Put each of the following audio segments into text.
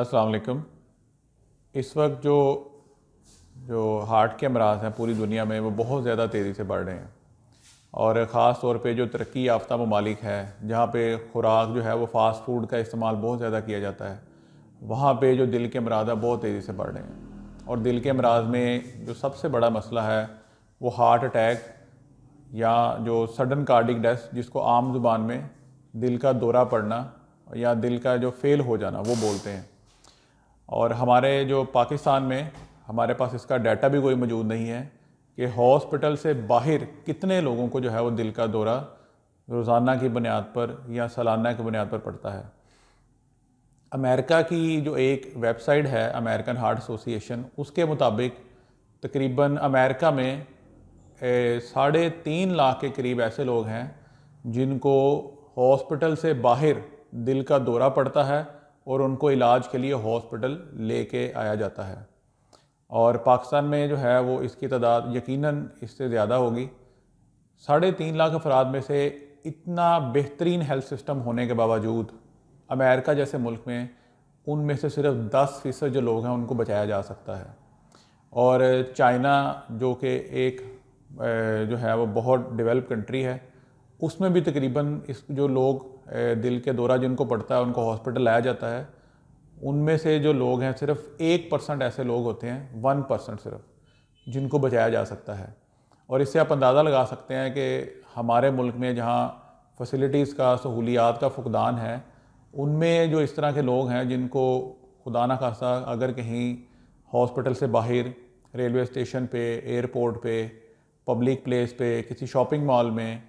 अस्सलाम वालेकुम इस वक्त जो जो हार्ट के अमराज हैं पूरी दुनिया में वो बहुत ज़्यादा तेज़ी से बढ़ रहे हैं और ख़ास तौर पे जो तरक्की याफ्ता ममालिक है जहाँ पे खुराक जो है वो फ़ास्ट फूड का इस्तेमाल बहुत ज़्यादा किया जाता है वहाँ पे जो दिल के अमराज हैं बहुत तेज़ी से बढ़ रहे हैं और दिल के अमराज में जो सबसे बड़ा मसला है वो हार्ट अटैक या जो सडन कार्डिक डेथ जिसको आम जुबान में दिल का दौरा पड़ना या दिल का जो फेल हो जाना वो बोलते हैं और हमारे जो पाकिस्तान में हमारे पास इसका डाटा भी कोई मौजूद नहीं है कि हॉस्पिटल से बाहर कितने लोगों को जो है वो दिल का दौरा रोज़ाना की बुनियाद पर या सालाना की बुनियाद पर पड़ता है अमेरिका की जो एक वेबसाइट है अमेरिकन हार्ट एसोसिएशन उसके मुताबिक तकरीबन अमेरिका में साढ़े तीन लाख के करीब ऐसे लोग हैं जिनको हॉस्पिटल से बाहर दिल का दौरा पड़ता है और उनको इलाज के लिए हॉस्पिटल लेके आया जाता है और पाकिस्तान में जो है वो इसकी तादाद यकीनन इससे ज़्यादा होगी साढ़े तीन लाख अफराद में से इतना बेहतरीन हेल्थ सिस्टम होने के बावजूद अमेरिका जैसे मुल्क में उनमें से सिर्फ दस फ़ीसद जो लोग हैं उनको बचाया जा सकता है और चाइना जो कि एक जो है वो बहुत डेवलप कंट्री है उसमें भी तकरीबन इस जो लोग दिल के दौरा जिनको पड़ता है उनको हॉस्पिटल लाया जाता है उनमें से जो लोग हैं सिर्फ एक परसेंट ऐसे लोग होते हैं वन परसेंट सिर्फ जिनको बचाया जा सकता है और इससे आप अंदाज़ा लगा सकते हैं कि हमारे मुल्क में जहाँ फैसिलिटीज़ का सहूलियात का फुकदान है उनमें जो इस तरह के लोग हैं जिनको खुदा न खासा अगर कहीं हॉस्पिटल से बाहर रेलवे स्टेशन पे एयरपोर्ट पे पब्लिक प्लेस पे किसी शॉपिंग मॉल में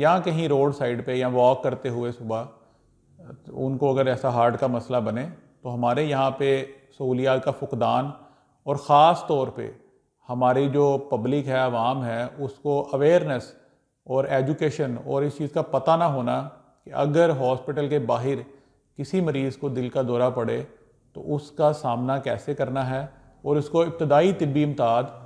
या कहीं रोड साइड पे या वॉक करते हुए सुबह तो उनको अगर ऐसा हार्ट का मसला बने तो हमारे यहाँ पे सहूलियात का फुकदान और ख़ास तौर पे हमारी जो पब्लिक है आवाम है उसको अवेयरनेस और एजुकेशन और इस चीज़ का पता ना होना कि अगर हॉस्पिटल के बाहर किसी मरीज़ को दिल का दौरा पड़े तो उसका सामना कैसे करना है और उसको इब्तदाई तबी इमताद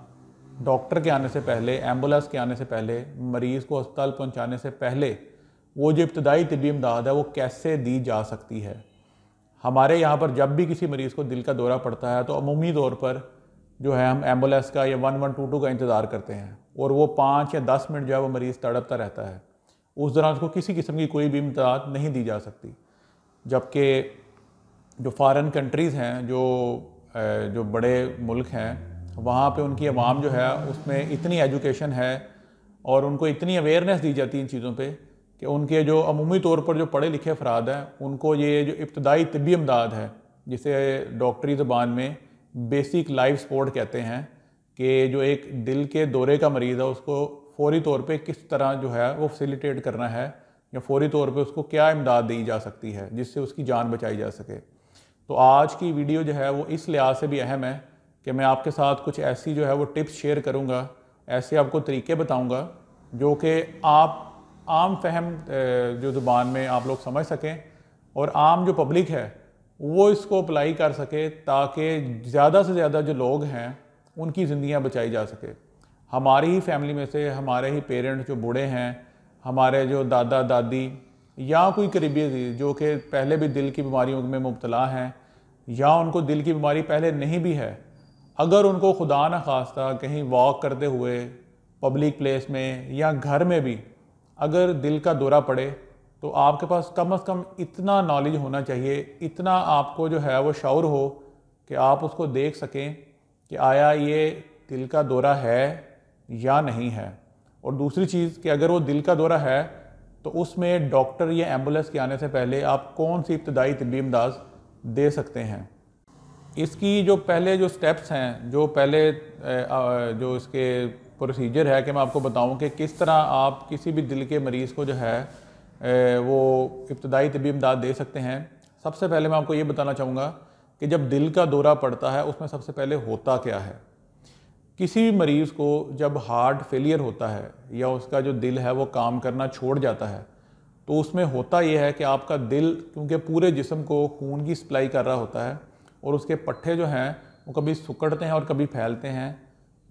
डॉक्टर के आने से पहले एम्बुलेंस के आने से पहले मरीज़ को अस्पताल पहुंचाने से पहले वो जो इब्तदाई तबी इमदाद है वो कैसे दी जा सकती है हमारे यहाँ पर जब भी किसी मरीज़ को दिल का दौरा पड़ता है तो अमूमी तौर पर जो है हम एम्बुलेंस का या वन वन टू टू का इंतज़ार करते हैं और वो पाँच या दस मिनट जो है वो मरीज़ तड़पता रहता है उस दौरान उसको किसी किस्म की कोई भी इमदाद नहीं दी जा सकती जबकि जो फॉरन कंट्रीज़ हैं जो जो बड़े मुल्क हैं वहाँ पे उनकी आवाम जो है उसमें इतनी एजुकेशन है और उनको इतनी अवेयरनेस दी जाती है इन चीज़ों पे कि उनके जो अमूमी तौर पर जो पढ़े लिखे अफराद हैं उनको ये जो इब्तदाई तबी इमदाद है जिसे डॉक्टरी ज़बान में बेसिक लाइफ सपोर्ट कहते हैं कि जो एक दिल के दौरे का मरीज़ है उसको फौरी तौर पर किस तरह जो है वो फैसिलिटेट करना है या फौरी तौर पर उसको क्या इमदाद दी जा सकती है जिससे उसकी जान बचाई जा सके तो आज की वीडियो जो है वो इस लिहाज से भी अहम है कि मैं आपके साथ कुछ ऐसी जो है वो टिप्स शेयर करूँगा ऐसे आपको तरीके बताऊँगा जो कि आप आम फहम जो ज़ुबान में आप लोग समझ सकें और आम जो पब्लिक है वो इसको अप्लाई कर सके ताकि ज़्यादा से ज़्यादा जो लोग हैं उनकी ज़िंदियाँ बचाई जा सके हमारी ही फैमिली में से हमारे ही पेरेंट्स जो बूढ़े हैं हमारे जो दादा दादी या कोई करीबी अजीज जो कि पहले भी दिल की बीमारियों में मुबतला हैं या उनको दिल की बीमारी पहले नहीं भी है अगर उनको खुदा न खास्ता कहीं वॉक करते हुए पब्लिक प्लेस में या घर में भी अगर दिल का दौरा पड़े तो आपके पास कम से कम इतना नॉलेज होना चाहिए इतना आपको जो है वो शौर हो कि आप उसको देख सकें कि आया ये दिल का दौरा है या नहीं है और दूसरी चीज़ कि अगर वो दिल का दौरा है तो उसमें डॉक्टर या एम्बुलेंस के आने से पहले आप कौन सी इब्तदाई तबी इमदाद दे सकते हैं इसकी जो पहले जो स्टेप्स हैं जो पहले जो इसके प्रोसीजर है कि मैं आपको बताऊं कि किस तरह आप किसी भी दिल के मरीज़ को जो है वो इब्तदाई तबी इमदाद दे सकते हैं सबसे पहले मैं आपको ये बताना चाहूँगा कि जब दिल का दौरा पड़ता है उसमें सबसे पहले होता क्या है किसी भी मरीज़ को जब हार्ट फेलियर होता है या उसका जो दिल है वो काम करना छोड़ जाता है तो उसमें होता यह है कि आपका दिल क्योंकि पूरे जिसम को खून की सप्लाई कर रहा होता है और उसके पट्ठे जो हैं वो कभी सुकड़ते हैं और कभी फैलते हैं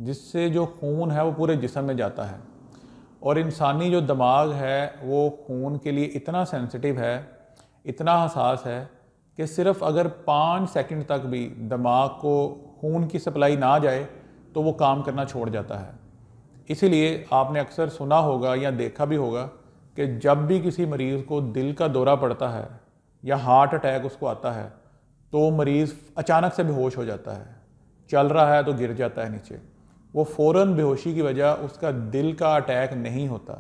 जिससे जो खून है वो पूरे जिसम में जाता है और इंसानी जो दिमाग है वो खून के लिए इतना सेंसिटिव है इतना हसास है कि सिर्फ अगर पाँच सेकंड तक भी दिमाग को खून की सप्लाई ना जाए तो वो काम करना छोड़ जाता है इसीलिए आपने अक्सर सुना होगा या देखा भी होगा कि जब भी किसी मरीज़ को दिल का दौरा पड़ता है या हार्ट अटैक उसको आता है तो मरीज़ अचानक से बेहोश हो जाता है चल रहा है तो गिर जाता है नीचे वो फ़ौर बेहोशी की वजह उसका दिल का अटैक नहीं होता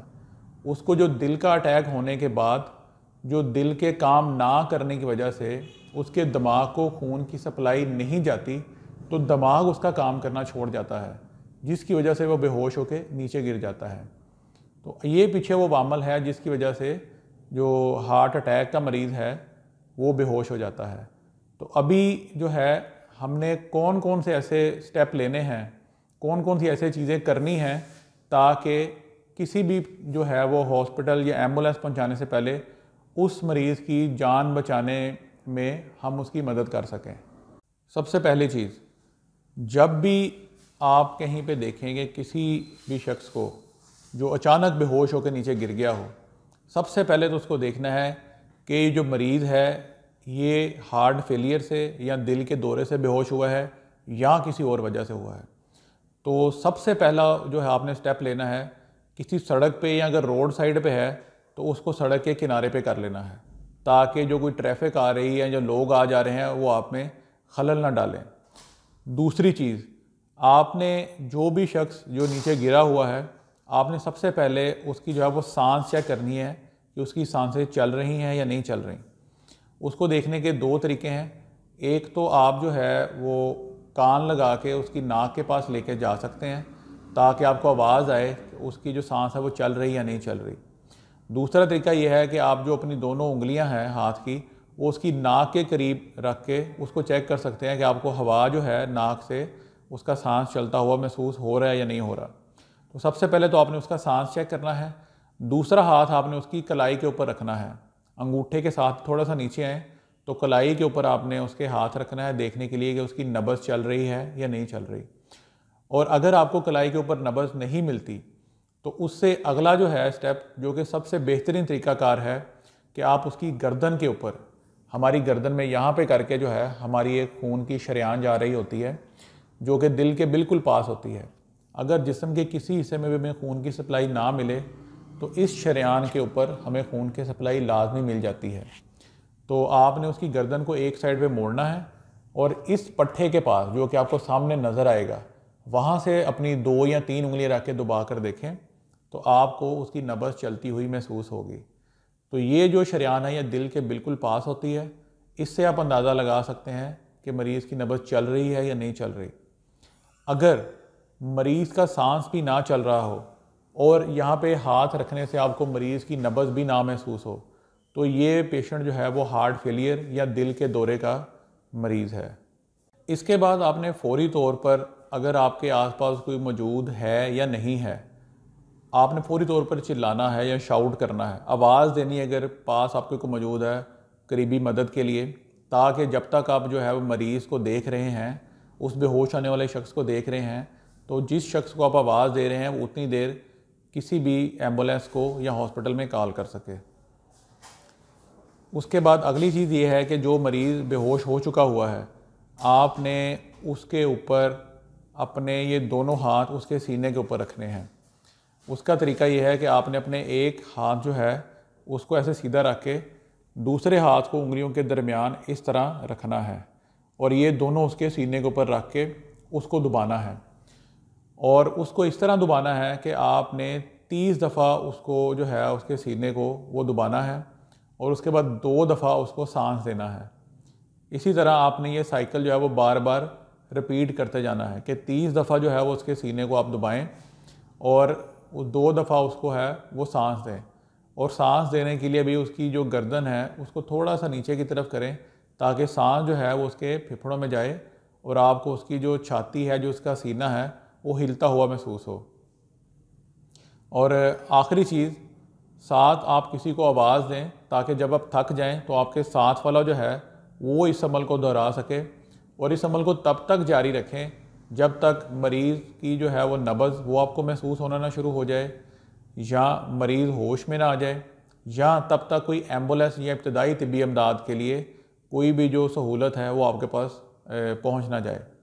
उसको जो दिल का अटैक होने के बाद जो दिल के काम ना करने की वजह से उसके दिमाग को खून की सप्लाई नहीं जाती तो दिमाग उसका काम करना छोड़ जाता है जिसकी वजह से वो बेहोश होकर नीचे गिर जाता है तो ये पीछे वो वामल है जिसकी वजह से जो हार्ट अटैक का मरीज़ है वो बेहोश हो जाता है तो अभी जो है हमने कौन कौन से ऐसे स्टेप लेने हैं कौन कौन सी ऐसी चीज़ें करनी हैं ताकि किसी भी जो है वो हॉस्पिटल या एम्बुलेंस पहुंचाने से पहले उस मरीज़ की जान बचाने में हम उसकी मदद कर सकें सबसे पहली चीज़ जब भी आप कहीं पे देखेंगे किसी भी शख्स को जो अचानक बेहोश होकर नीचे गिर गया हो सबसे पहले तो उसको देखना है कि जो मरीज़ है ये हार्ट फेलियर से या दिल के दौरे से बेहोश हुआ है या किसी और वजह से हुआ है तो सबसे पहला जो है आपने स्टेप लेना है किसी सड़क पे या अगर रोड साइड पे है तो उसको सड़क के किनारे पे कर लेना है ताकि जो कोई ट्रैफिक आ रही है जो लोग आ जा रहे हैं वो आप में खलल ना डालें दूसरी चीज़ आपने जो भी शख्स जो नीचे गिरा हुआ है आपने सबसे पहले उसकी जो है वो सांस चेक करनी है कि उसकी सांसें चल रही हैं या नहीं चल रही उसको देखने के दो तरीके हैं एक तो आप जो है वो कान लगा के उसकी नाक के पास लेके जा सकते हैं ताकि आपको आवाज़ आए उसकी जो सांस है वो चल रही या नहीं चल रही दूसरा तरीका यह है कि आप जो अपनी दोनों उंगलियां हैं हाथ की वो उसकी नाक के करीब रख के उसको चेक कर सकते हैं कि आपको हवा जो है नाक से उसका सांस चलता हुआ महसूस हो रहा है या नहीं हो रहा तो सबसे पहले तो आपने उसका सांस चेक करना है दूसरा हाथ आपने उसकी कलाई के ऊपर रखना है अंगूठे के साथ थोड़ा सा नीचे आए तो कलाई के ऊपर आपने उसके हाथ रखना है देखने के लिए कि उसकी नबज चल रही है या नहीं चल रही और अगर आपको कलाई के ऊपर नबज नहीं मिलती तो उससे अगला जो है स्टेप जो कि सबसे बेहतरीन तरीकाकार है कि आप उसकी गर्दन के ऊपर हमारी गर्दन में यहाँ पे करके जो है हमारी एक खून की शरियान जा रही होती है जो कि दिल के बिल्कुल पास होती है अगर जिसम के किसी हिस्से में भी हमें खून की सप्लाई ना मिले तो इस शरेआन के ऊपर हमें खून की सप्लाई लाजमी मिल जाती है तो आपने उसकी गर्दन को एक साइड पे मोड़ना है और इस पट्ठे के पास जो कि आपको सामने नज़र आएगा वहाँ से अपनी दो या तीन उंगलियाँ रख के दुबा कर देखें तो आपको उसकी नबस चलती हुई महसूस होगी तो ये जो शरियान है यह दिल के बिल्कुल पास होती है इससे आप अंदाज़ा लगा सकते हैं कि मरीज़ की नबस चल रही है या नहीं चल रही अगर मरीज़ का सांस भी ना चल रहा हो और यहाँ पे हाथ रखने से आपको मरीज़ की नब्ज़ भी ना महसूस हो तो ये पेशेंट जो है वो हार्ट फेलियर या दिल के दौरे का मरीज़ है इसके बाद आपने फौरी तौर पर अगर आपके आसपास कोई मौजूद है या नहीं है आपने फौरी तौर पर चिल्लाना है या शाउट करना है आवाज़ देनी है अगर पास आपके को मौजूद है करीबी मदद के लिए ताकि जब तक आप जो है वो मरीज़ को देख रहे हैं उस बेहोश आने वाले शख्स को देख रहे हैं तो जिस शख्स को आप आवाज़ दे रहे हैं वो उतनी देर किसी भी एम्बुलेंस को या हॉस्पिटल में कॉल कर सके उसके बाद अगली चीज़ ये है कि जो मरीज़ बेहोश हो चुका हुआ है आपने उसके ऊपर अपने ये दोनों हाथ उसके सीने के ऊपर रखने हैं उसका तरीका ये है कि आपने अपने एक हाथ जो है उसको ऐसे सीधा रख के दूसरे हाथ को उंगलियों के दरमियान इस तरह रखना है और ये दोनों उसके सीने के ऊपर रख के उसको दुबाना है और उसको इस तरह दुबाना है कि आपने तीस दफ़ा उसको जो है उसके सीने को वो दुबाना है और उसके बाद दो दफ़ा उसको सांस देना है इसी तरह आपने ये साइकिल जो है वो बार बार रिपीट करते जाना है कि तीस दफ़ा जो है वो उसके सीने को आप दुबाएं और दो दफ़ा उसको है वो सांस दें और सांस देने के लिए भी उसकी जो गर्दन है उसको थोड़ा सा नीचे की तरफ करें ताकि सांस जो है वो उसके फिफड़ों में जाए और आपको उसकी जो छाती है जो उसका सीना है वो हिलता हुआ महसूस हो और आखिरी चीज़ साथ आप किसी को आवाज़ दें ताकि जब आप थक जाएं तो आपके साथ वाला जो है वो इस अमल को दोहरा सके और इस अमल को तब तक जारी रखें जब तक मरीज़ की जो है वो नबज़ वो आपको महसूस होना ना शुरू हो जाए या मरीज़ होश में ना आ जाए या तब तक कोई एम्बुलेंस या इब्तदाई तबी अमदाद के लिए कोई भी जो सहूलत है वो आपके पास पहुँच ना जाए